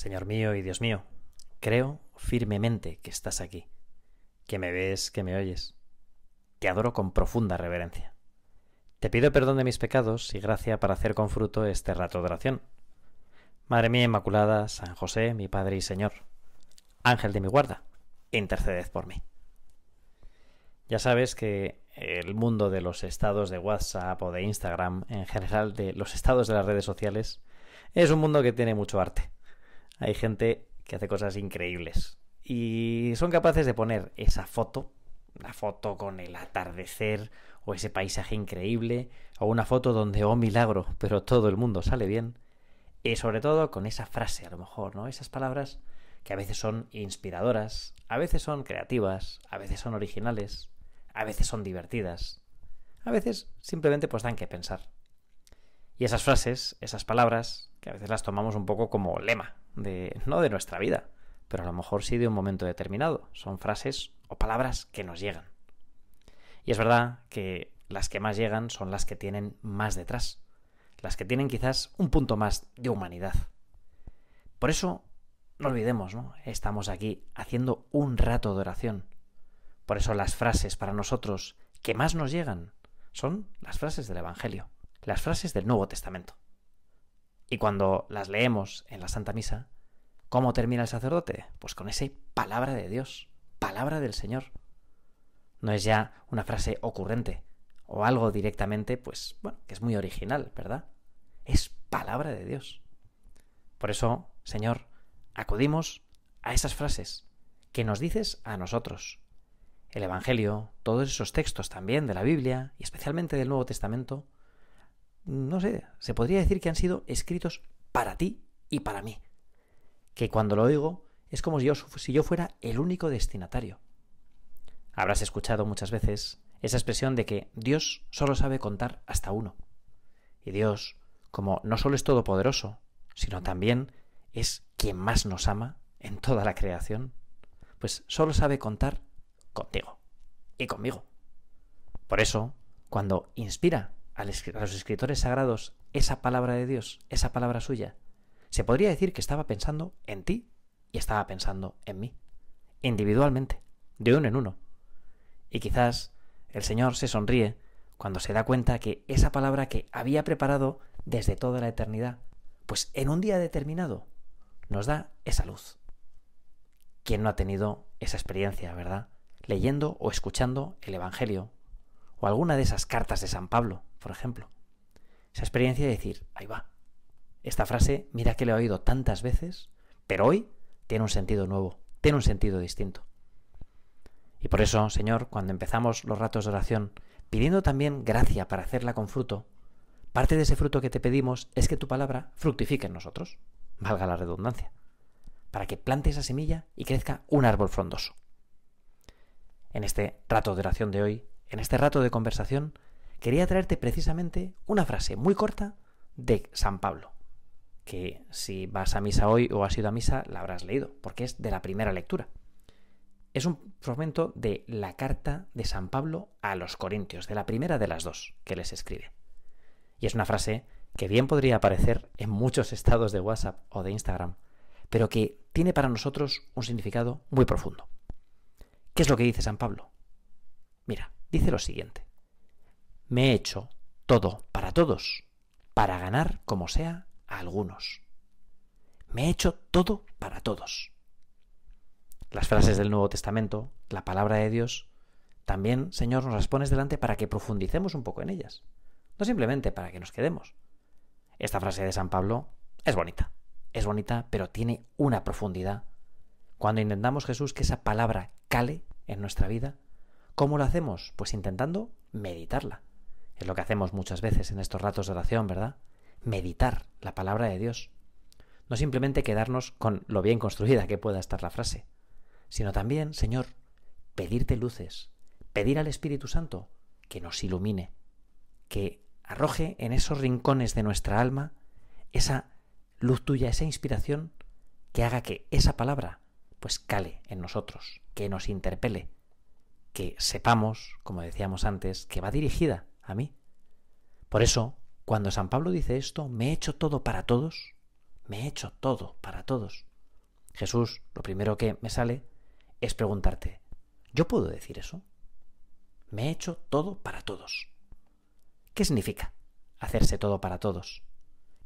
Señor mío y Dios mío, creo firmemente que estás aquí, que me ves, que me oyes. Te adoro con profunda reverencia. Te pido perdón de mis pecados y gracia para hacer con fruto este rato de oración. Madre mía Inmaculada, San José, mi Padre y Señor, Ángel de mi guarda, interceded por mí. Ya sabes que el mundo de los estados de WhatsApp o de Instagram, en general de los estados de las redes sociales, es un mundo que tiene mucho arte hay gente que hace cosas increíbles. Y son capaces de poner esa foto, la foto con el atardecer o ese paisaje increíble, o una foto donde, oh milagro, pero todo el mundo sale bien. Y sobre todo con esa frase, a lo mejor, ¿no? Esas palabras que a veces son inspiradoras, a veces son creativas, a veces son originales, a veces son divertidas, a veces simplemente pues dan que pensar. Y esas frases, esas palabras, que a veces las tomamos un poco como lema, de, no de nuestra vida, pero a lo mejor sí de un momento determinado. Son frases o palabras que nos llegan. Y es verdad que las que más llegan son las que tienen más detrás, las que tienen quizás un punto más de humanidad. Por eso, no olvidemos, ¿no? Estamos aquí haciendo un rato de oración. Por eso las frases para nosotros que más nos llegan son las frases del Evangelio las frases del Nuevo Testamento. Y cuando las leemos en la Santa Misa, ¿cómo termina el sacerdote? Pues con ese palabra de Dios, palabra del Señor. No es ya una frase ocurrente o algo directamente, pues, bueno, que es muy original, ¿verdad? Es palabra de Dios. Por eso, Señor, acudimos a esas frases que nos dices a nosotros. El Evangelio, todos esos textos también de la Biblia y especialmente del Nuevo Testamento, no sé, se podría decir que han sido escritos para ti y para mí. Que cuando lo oigo es como si yo, fuera el único destinatario. Habrás escuchado muchas veces esa expresión de que Dios solo sabe contar hasta uno. Y Dios, como no solo es todopoderoso, sino también es quien más nos ama en toda la creación, pues solo sabe contar contigo y conmigo. Por eso, cuando inspira a los escritores sagrados esa palabra de Dios, esa palabra suya, se podría decir que estaba pensando en ti y estaba pensando en mí, individualmente, de uno en uno. Y quizás el Señor se sonríe cuando se da cuenta que esa palabra que había preparado desde toda la eternidad, pues en un día determinado nos da esa luz. ¿Quién no ha tenido esa experiencia, verdad? Leyendo o escuchando el Evangelio o alguna de esas cartas de San Pablo por ejemplo. Esa experiencia de decir, ahí va, esta frase, mira que la he oído tantas veces, pero hoy tiene un sentido nuevo, tiene un sentido distinto. Y por eso, Señor, cuando empezamos los ratos de oración, pidiendo también gracia para hacerla con fruto, parte de ese fruto que te pedimos es que tu palabra fructifique en nosotros, valga la redundancia, para que plante esa semilla y crezca un árbol frondoso. En este rato de oración de hoy, en este rato de conversación, quería traerte precisamente una frase muy corta de San Pablo, que si vas a misa hoy o has ido a misa la habrás leído, porque es de la primera lectura. Es un fragmento de la carta de San Pablo a los Corintios, de la primera de las dos que les escribe. Y es una frase que bien podría aparecer en muchos estados de WhatsApp o de Instagram, pero que tiene para nosotros un significado muy profundo. ¿Qué es lo que dice San Pablo? Mira, dice lo siguiente me he hecho todo para todos, para ganar como sea a algunos. Me he hecho todo para todos. Las frases del Nuevo Testamento, la palabra de Dios, también, Señor, nos las pones delante para que profundicemos un poco en ellas, no simplemente para que nos quedemos. Esta frase de San Pablo es bonita, es bonita, pero tiene una profundidad. Cuando intentamos, Jesús, que esa palabra cale en nuestra vida, ¿cómo lo hacemos? Pues intentando meditarla, es lo que hacemos muchas veces en estos ratos de oración, ¿verdad? Meditar la palabra de Dios. No simplemente quedarnos con lo bien construida que pueda estar la frase, sino también, Señor, pedirte luces, pedir al Espíritu Santo que nos ilumine, que arroje en esos rincones de nuestra alma esa luz tuya, esa inspiración que haga que esa palabra pues cale en nosotros, que nos interpele, que sepamos, como decíamos antes, que va dirigida a mí. Por eso, cuando San Pablo dice esto, me he hecho todo para todos, me he hecho todo para todos. Jesús, lo primero que me sale es preguntarte, ¿yo puedo decir eso? Me he hecho todo para todos. ¿Qué significa hacerse todo para todos?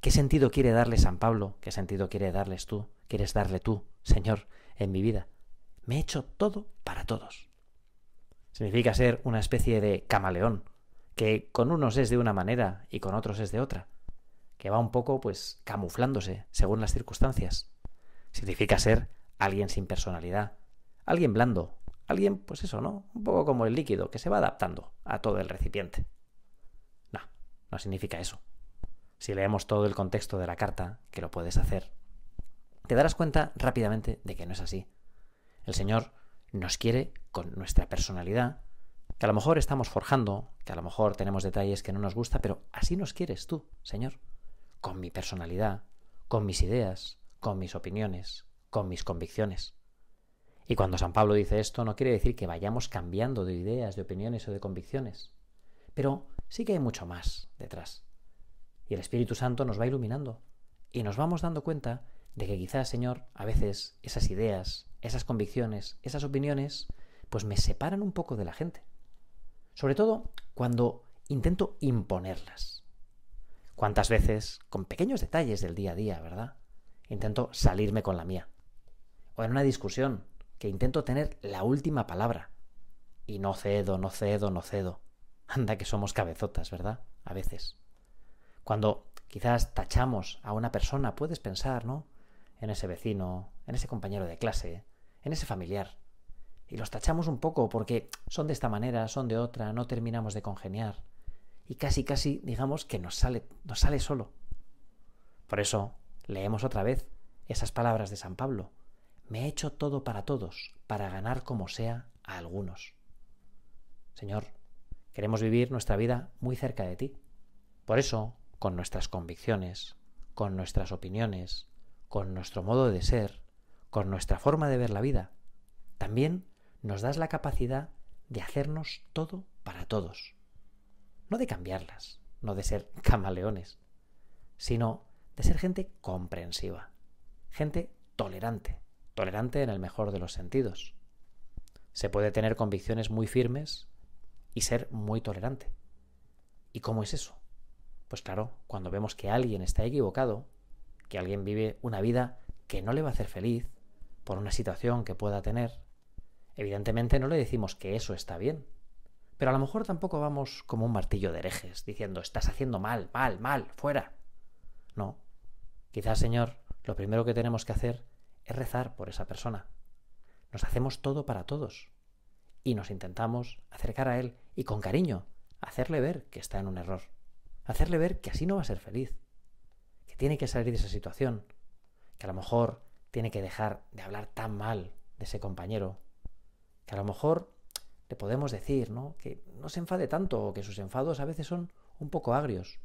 ¿Qué sentido quiere darle San Pablo? ¿Qué sentido quiere darles tú? ¿Quieres darle tú, Señor, en mi vida? Me he hecho todo para todos. Significa ser una especie de camaleón, que con unos es de una manera y con otros es de otra, que va un poco pues camuflándose según las circunstancias. Significa ser alguien sin personalidad, alguien blando, alguien pues eso, ¿no? Un poco como el líquido que se va adaptando a todo el recipiente. No, no significa eso. Si leemos todo el contexto de la carta, que lo puedes hacer, te darás cuenta rápidamente de que no es así. El Señor nos quiere con nuestra personalidad, que a lo mejor estamos forjando, que a lo mejor tenemos detalles que no nos gusta, pero así nos quieres tú, Señor, con mi personalidad, con mis ideas, con mis opiniones, con mis convicciones. Y cuando San Pablo dice esto, no quiere decir que vayamos cambiando de ideas, de opiniones o de convicciones, pero sí que hay mucho más detrás. Y el Espíritu Santo nos va iluminando y nos vamos dando cuenta de que quizás, Señor, a veces esas ideas, esas convicciones, esas opiniones, pues me separan un poco de la gente sobre todo cuando intento imponerlas. ¿Cuántas veces, con pequeños detalles del día a día, ¿verdad? Intento salirme con la mía. O en una discusión, que intento tener la última palabra. Y no cedo, no cedo, no cedo. Anda que somos cabezotas, ¿verdad? A veces. Cuando quizás tachamos a una persona, puedes pensar, ¿no? En ese vecino, en ese compañero de clase, en ese familiar y los tachamos un poco porque son de esta manera, son de otra, no terminamos de congeniar. Y casi, casi, digamos que nos sale, nos sale solo. Por eso, leemos otra vez esas palabras de San Pablo. Me he hecho todo para todos, para ganar como sea a algunos. Señor, queremos vivir nuestra vida muy cerca de ti. Por eso, con nuestras convicciones, con nuestras opiniones, con nuestro modo de ser, con nuestra forma de ver la vida, también nos das la capacidad de hacernos todo para todos. No de cambiarlas, no de ser camaleones, sino de ser gente comprensiva, gente tolerante, tolerante en el mejor de los sentidos. Se puede tener convicciones muy firmes y ser muy tolerante. ¿Y cómo es eso? Pues claro, cuando vemos que alguien está equivocado, que alguien vive una vida que no le va a hacer feliz por una situación que pueda tener, Evidentemente no le decimos que eso está bien, pero a lo mejor tampoco vamos como un martillo de herejes, diciendo, estás haciendo mal, mal, mal, fuera. No. Quizás, Señor, lo primero que tenemos que hacer es rezar por esa persona. Nos hacemos todo para todos. Y nos intentamos acercar a Él y con cariño hacerle ver que está en un error. Hacerle ver que así no va a ser feliz. Que tiene que salir de esa situación. Que a lo mejor tiene que dejar de hablar tan mal de ese compañero que a lo mejor le podemos decir, ¿no? Que no se enfade tanto o que sus enfados a veces son un poco agrios,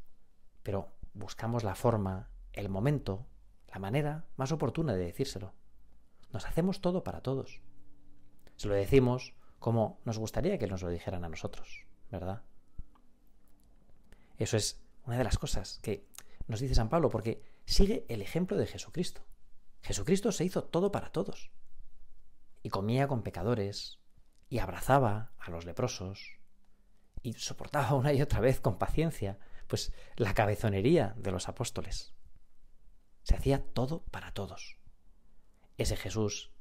pero buscamos la forma, el momento, la manera más oportuna de decírselo. Nos hacemos todo para todos. Se lo decimos como nos gustaría que nos lo dijeran a nosotros, ¿verdad? Eso es una de las cosas que nos dice San Pablo, porque sigue el ejemplo de Jesucristo. Jesucristo se hizo todo para todos. Y comía con pecadores, y abrazaba a los leprosos y soportaba una y otra vez con paciencia, pues la cabezonería de los apóstoles. Se hacía todo para todos. Ese Jesús,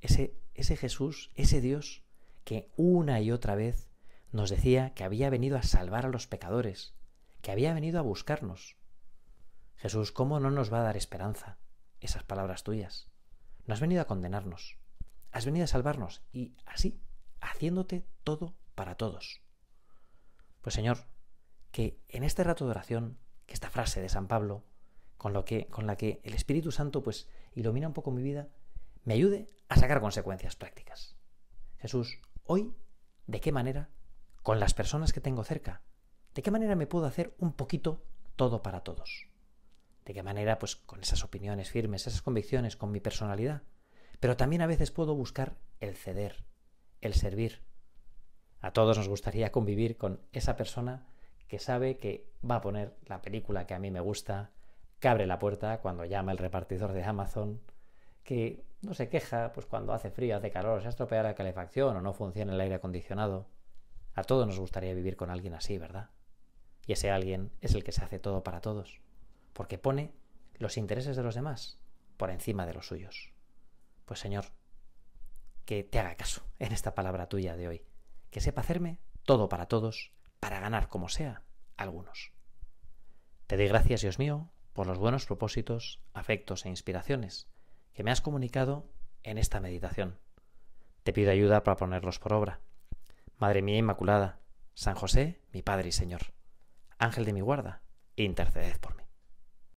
ese, ese Jesús, ese Dios que una y otra vez nos decía que había venido a salvar a los pecadores, que había venido a buscarnos. Jesús, ¿cómo no nos va a dar esperanza esas palabras tuyas? No has venido a condenarnos, has venido a salvarnos y así haciéndote todo para todos. Pues Señor, que en este rato de oración, que esta frase de San Pablo, con, lo que, con la que el Espíritu Santo pues ilumina un poco mi vida, me ayude a sacar consecuencias prácticas. Jesús, hoy, ¿de qué manera, con las personas que tengo cerca, de qué manera me puedo hacer un poquito todo para todos? ¿De qué manera, pues, con esas opiniones firmes, esas convicciones, con mi personalidad? Pero también a veces puedo buscar el ceder, el servir. A todos nos gustaría convivir con esa persona que sabe que va a poner la película que a mí me gusta, que abre la puerta cuando llama el repartidor de Amazon, que no se queja pues cuando hace frío, hace calor, se ha estropeado la calefacción o no funciona el aire acondicionado. A todos nos gustaría vivir con alguien así, ¿verdad? Y ese alguien es el que se hace todo para todos, porque pone los intereses de los demás por encima de los suyos. Pues Señor, que te haga caso en esta palabra tuya de hoy, que sepa hacerme todo para todos, para ganar como sea algunos. Te doy gracias, Dios mío, por los buenos propósitos, afectos e inspiraciones que me has comunicado en esta meditación. Te pido ayuda para ponerlos por obra. Madre mía Inmaculada, San José, mi Padre y Señor, Ángel de mi guarda, interceded por mí.